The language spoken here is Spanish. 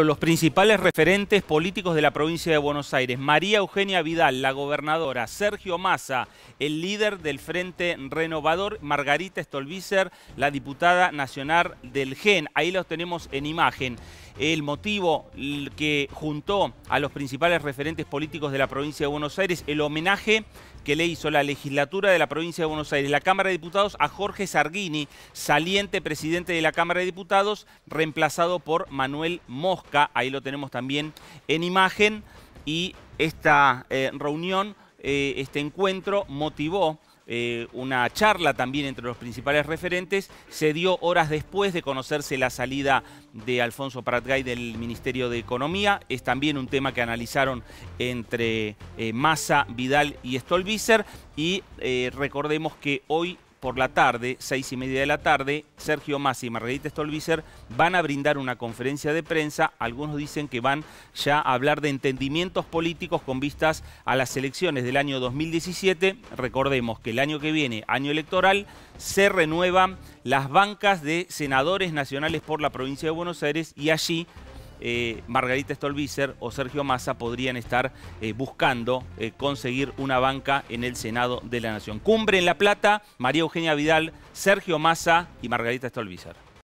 Los principales referentes políticos de la provincia de Buenos Aires, María Eugenia Vidal, la gobernadora, Sergio Massa, el líder del Frente Renovador, Margarita Stolbizer, la diputada nacional del GEN. Ahí los tenemos en imagen el motivo que juntó a los principales referentes políticos de la provincia de Buenos Aires, el homenaje que le hizo la legislatura de la provincia de Buenos Aires, la Cámara de Diputados, a Jorge Sarguini, saliente presidente de la Cámara de Diputados, reemplazado por Manuel Mosca, ahí lo tenemos también en imagen, y esta eh, reunión, eh, este encuentro motivó eh, una charla también entre los principales referentes, se dio horas después de conocerse la salida de Alfonso paratgay del Ministerio de Economía. Es también un tema que analizaron entre eh, Massa, Vidal y Stolbizer. Y eh, recordemos que hoy por la tarde, seis y media de la tarde, Sergio Massi y Margarita Stolbizer van a brindar una conferencia de prensa. Algunos dicen que van ya a hablar de entendimientos políticos con vistas a las elecciones del año 2017. Recordemos que el año que viene, año electoral, se renuevan las bancas de senadores nacionales por la provincia de Buenos Aires y allí eh, Margarita Stolbizer o Sergio Massa podrían estar eh, buscando eh, conseguir una banca en el Senado de la Nación. Cumbre en La Plata, María Eugenia Vidal, Sergio Massa y Margarita Stolbizer.